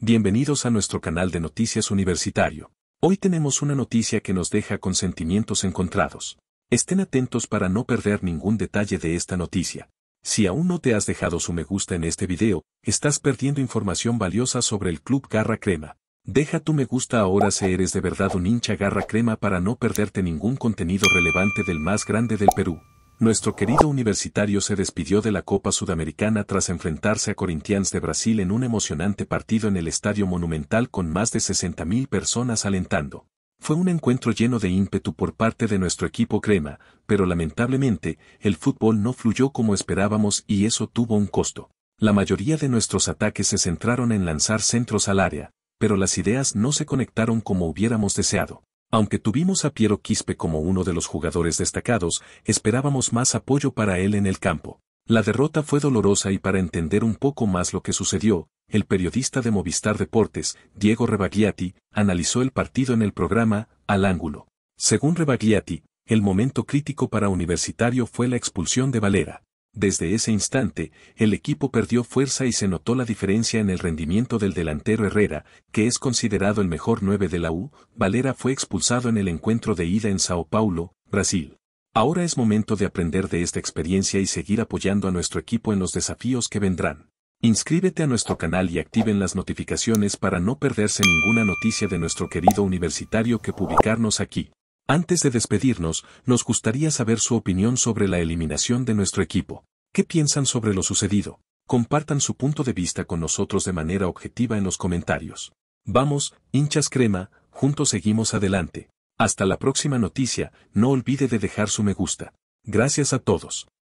Bienvenidos a nuestro canal de noticias universitario. Hoy tenemos una noticia que nos deja con sentimientos encontrados. Estén atentos para no perder ningún detalle de esta noticia. Si aún no te has dejado su me gusta en este video, estás perdiendo información valiosa sobre el Club Garra Crema. Deja tu me gusta ahora si eres de verdad un hincha Garra Crema para no perderte ningún contenido relevante del más grande del Perú. Nuestro querido universitario se despidió de la Copa Sudamericana tras enfrentarse a Corinthians de Brasil en un emocionante partido en el Estadio Monumental con más de 60.000 personas alentando. Fue un encuentro lleno de ímpetu por parte de nuestro equipo crema, pero lamentablemente, el fútbol no fluyó como esperábamos y eso tuvo un costo. La mayoría de nuestros ataques se centraron en lanzar centros al área, pero las ideas no se conectaron como hubiéramos deseado. Aunque tuvimos a Piero Quispe como uno de los jugadores destacados, esperábamos más apoyo para él en el campo. La derrota fue dolorosa y para entender un poco más lo que sucedió, el periodista de Movistar Deportes, Diego Rebagliati, analizó el partido en el programa Al Ángulo. Según Rebagliati, el momento crítico para Universitario fue la expulsión de Valera. Desde ese instante, el equipo perdió fuerza y se notó la diferencia en el rendimiento del delantero Herrera, que es considerado el mejor 9 de la U, Valera fue expulsado en el encuentro de ida en Sao Paulo, Brasil. Ahora es momento de aprender de esta experiencia y seguir apoyando a nuestro equipo en los desafíos que vendrán. Inscríbete a nuestro canal y activen las notificaciones para no perderse ninguna noticia de nuestro querido universitario que publicarnos aquí. Antes de despedirnos, nos gustaría saber su opinión sobre la eliminación de nuestro equipo. ¿Qué piensan sobre lo sucedido? Compartan su punto de vista con nosotros de manera objetiva en los comentarios. Vamos, hinchas crema, juntos seguimos adelante. Hasta la próxima noticia, no olvide de dejar su me gusta. Gracias a todos.